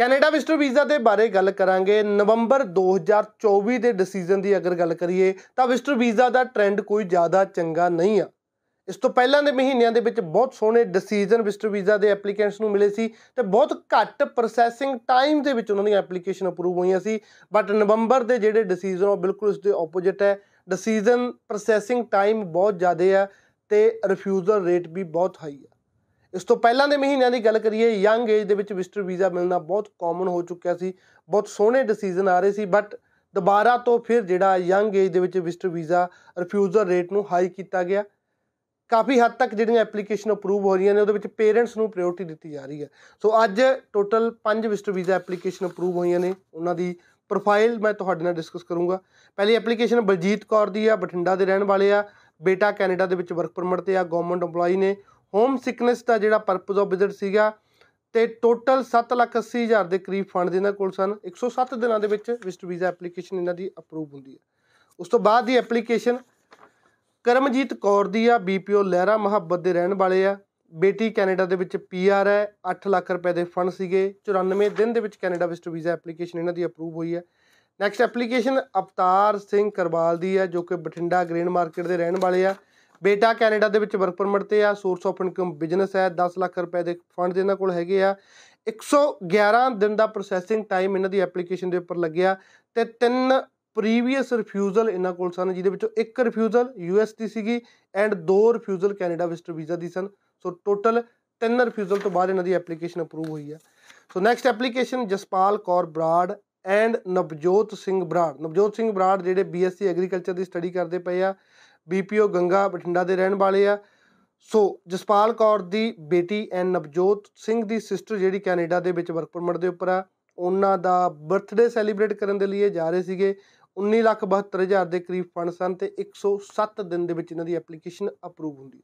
Canada visitor visa ਦੇ ਬਾਰੇ ਗੱਲ ਕਰਾਂਗੇ ਨਵੰਬਰ 2024 ਦੇ ਡਿਸੀਜਨ ਦੀ ਅਗਰ ਗੱਲ ਕਰੀਏ ਤਾਂ ਵਿਜ਼ਟਰ ਵੀਜ਼ਾ ਦਾ ਟ੍ਰੈਂਡ ਕੋਈ ਜ਼ਿਆਦਾ ਚੰਗਾ ਨਹੀਂ ਆ ਇਸ ਤੋਂ ਪਹਿਲਾਂ ਦੇ ਮਹੀਨਿਆਂ ਦੇ ਵਿੱਚ ਬਹੁਤ ਸੋਹਣੇ ਡਿਸੀਜਨ ਵਿਜ਼ਟਰ ਵੀਜ਼ਾ ਦੇ ਐਪਲੀਕੈਂਟਸ ਨੂੰ ਮਿਲੇ ਸੀ ਤੇ ਬਹੁਤ ਘੱਟ ਪ੍ਰੋਸੈਸਿੰਗ ਟਾਈਮ ਦੇ ਵਿੱਚ ਉਹਨਾਂ ਦੀਆਂ ਐਪਲੀਕੇਸ਼ਨ ਅਪਰੂਵ ਹੋਈਆਂ ਸੀ ਬਟ ਨਵੰਬਰ ਦੇ ਜਿਹੜੇ ਡਿਸੀਜਨ ਉਹ ਬਿਲਕੁਲ ਇਸ ਦੇ ਆਪੋਜ਼ਿਟ ਹੈ ਡਿਸੀਜਨ ਪ੍ਰੋਸੈਸਿੰਗ ਟਾਈਮ ਬਹੁਤ ਜ਼ਿਆਦਾ ਹੈ ਤੇ ਰਿਫਿਊਜ਼ਲ ਰੇਟ ਵੀ ਬਹੁਤ ਹਾਈ ਹੈ ਇਸ ਤੋਂ ਪਹਿਲਾਂ ਦੇ ਮਹੀਨਿਆਂ ਦੀ ਗੱਲ ਕਰੀਏ ਯੰਗ ਏਜ ਦੇ ਵਿੱਚ ਵਿਜ਼ਟਰ ਵੀਜ਼ਾ ਮਿਲਣਾ ਬਹੁਤ ਕਾਮਨ ਹੋ ਚੁੱਕਿਆ ਸੀ ਬਹੁਤ ਸੋਹਣੇ ਡਿਸੀਜਨ ਆ ਰਹੇ ਸੀ ਬਟ ਦੁਬਾਰਾ ਤੋਂ ਫਿਰ ਜਿਹੜਾ ਯੰਗ ਏਜ ਦੇ ਵਿੱਚ ਵਿਜ਼ਟਰ ਵੀਜ਼ਾ ਰਿਫਿਊਜ਼ਲ ਰੇਟ ਨੂੰ ਹਾਈ ਕੀਤਾ ਗਿਆ ਕਾਫੀ ਹੱਦ ਤੱਕ ਜਿਹੜੀਆਂ ਐਪਲੀਕੇਸ਼ਨ ਅਪਰੂਵ ਹੋ ਰਹੀਆਂ ਨੇ ਉਹਦੇ ਵਿੱਚ ਪੇਰੈਂਟਸ ਨੂੰ ਪ੍ਰਾਇੋਰਟੀ ਦਿੱਤੀ ਜਾ ਰਹੀ ਹੈ ਸੋ ਅੱਜ total 5 visitor visa application approve ਹੋਈਆਂ ਨੇ ਉਹਨਾਂ ਦੀ ਪ੍ਰੋਫਾਈਲ ਮੈਂ ਤੁਹਾਡੇ ਨਾਲ ਡਿਸਕਸ ਕਰੂੰਗਾ ਪਹਿਲੀ ਐਪਲੀਕੇਸ਼ਨ ਬਲਜੀਤ ਕੌਰ ਦੀ ਆ ਬਠਿੰਡਾ ਦੇ ਰਹਿਣ ਵਾਲੇ ਆ ਬੇਟਾ ਕੈਨੇਡਾ ਦੇ ਵਿੱਚ ਵਰਕ ਪਰਮਿਟ ਤੇ ਆ ਗਵਰਨਮੈਂਟ EMPLOYE ਨੇ ਹੋਮ ਸਿਕਨੈਸ ਦਾ ਜਿਹੜਾ ਪਰਪਸ ਆਫ ਵਿਜ਼ਿਟ ਸੀਗਾ ਤੇ ਟੋਟਲ 7,80,000 ਦੇ ਕਰੀਬ ਫੰਡ ਇਹਨਾਂ ਕੋਲ ਸਨ 107 ਦਿਨਾਂ ਦੇ ਵਿੱਚ ਵਿਜ਼ਟ ਵੀਜ਼ਾ ਐਪਲੀਕੇਸ਼ਨ ਇਹਨਾਂ ਦੀ ਅਪਰੂਵ ਹੁੰਦੀ ਹੈ ਉਸ ਤੋਂ ਬਾਅਦ ਦੀ ਐਪਲੀਕੇਸ਼ਨ ਕਰਮਜੀਤ ਕੌਰ ਦੀ ਆ ਬੀਪੀਓ ਲਹਿਰਾ ਮੁਹੱਬਤ ਦੇ ਰਹਿਣ ਵਾਲੇ ਆ ਬੇਟੀ ਕੈਨੇਡਾ ਦੇ ਵਿੱਚ ਪੀਆਰ ਹੈ 8 ਲੱਖ ਰੁਪਏ ਦੇ ਫੰਡ ਸੀਗੇ 94 ਦਿਨ ਦੇ ਵਿੱਚ ਕੈਨੇਡਾ ਵਿਜ਼ਟ ਵੀਜ਼ਾ ਐਪਲੀਕੇਸ਼ਨ ਇਹਨਾਂ ਦੀ ਅਪਰੂਵ ਹੋਈ ਹੈ ਨੈਕਸਟ ਐਪਲੀਕੇਸ਼ਨ ਅਵਤਾਰ ਸਿੰਘ ਕਰਵਾਲ ਦੀ ਹੈ ਜੋ ਕਿ ਬਠਿੰਡਾ ਗ੍ਰੀਨ ਮਾਰਕੀਟ ਦੇ ਰਹਿਣ ਵਾਲੇ ਆ ਬੇਟਾ ਕੈਨੇਡਾ ਦੇ ਵਿੱਚ ਵਰਕ ਪਰਮਿਟ ਤੇ ਆ ਸੋਰਸ ਆਫ ਇਨਕਮ ਬਿਜ਼ਨਸ ਹੈ 10 ਲੱਖ ਰੁਪਏ ਦੇ ਫੰਡ ਦੇ ਇਹਨਾਂ ਕੋਲ ਹੈਗੇ ਆ 111 ਦਿਨ ਦਾ ਪ੍ਰੋਸੈਸਿੰਗ ਟਾਈਮ ਇਹਨਾਂ ਦੀ ਐਪਲੀਕੇਸ਼ਨ ਦੇ ਉੱਪਰ ਲੱਗਿਆ ਤੇ ਤਿੰਨ ਪ੍ਰੀਵੀਅਸ ਰਿਫਿਊਜ਼ਲ ਇਹਨਾਂ ਕੋਲ ਸਨ ਜਿਹਦੇ ਵਿੱਚੋਂ ਇੱਕ ਰਿਫਿਊਜ਼ਲ ਯੂਐਸਟੀ ਸੀਗੀ ਐਂਡ ਦੋ ਰਿਫਿਊਜ਼ਲ ਕੈਨੇਡਾ ਵਿਜ਼ਟਰ ਵੀਜ਼ਾ ਦੀ ਸਨ ਸੋ ਟੋਟਲ ਤਿੰਨ ਰਿਫਿਊਜ਼ਲ ਤੋਂ ਬਾਅਦ ਇਹਨਾਂ ਦੀ ਐਪਲੀਕੇਸ਼ਨ ਅਪਰੂਵ ਹੋਈ ਹੈ so next application Jaspal Kaur Brar and Navjot Singh Brar Navjot Singh Brar ਜਿਹੜੇ ਬੀਐਸਸੀ ਐਗਰੀਕਲਚਰ ਦੀ ਸਟੱਡੀ ਕਰਦੇ ਪਏ ਆ ਬੀਪੀਓ ਗੰਗਾ ਬਠਿੰਡਾ ਦੇ ਰਹਿਣ ਵਾਲੇ ਆ ਸੋ ਜਸਪਾਲ ਕੌਰ ਦੀ ਬੇਟੀ ਐਨ ਨਵਜੋਤ ਸਿੰਘ ਦੀ ਸਿਸਟਰ ਜਿਹੜੀ ਕੈਨੇਡਾ ਦੇ ਵਿੱਚ ਵਰਕ ਪਰਮਿਟ ਦੇ ਉੱਪਰ ਆ ਉਹਨਾਂ ਦਾ ਬਰਥਡੇ ਸੈਲੀਬ੍ਰੇਟ ਕਰਨ ਦੇ ਲਈ ਜਾ ਰਹੇ ਸੀਗੇ 1972000 ਦੇ ਕਰੀਬ ਫੰਡ ਸਨ ਤੇ 107 ਦਿਨ ਦੇ ਵਿੱਚ ਇਹਨਾਂ ਦੀ ਐਪਲੀਕੇਸ਼ਨ ਅਪਰੂਵ ਹੁੰਦੀ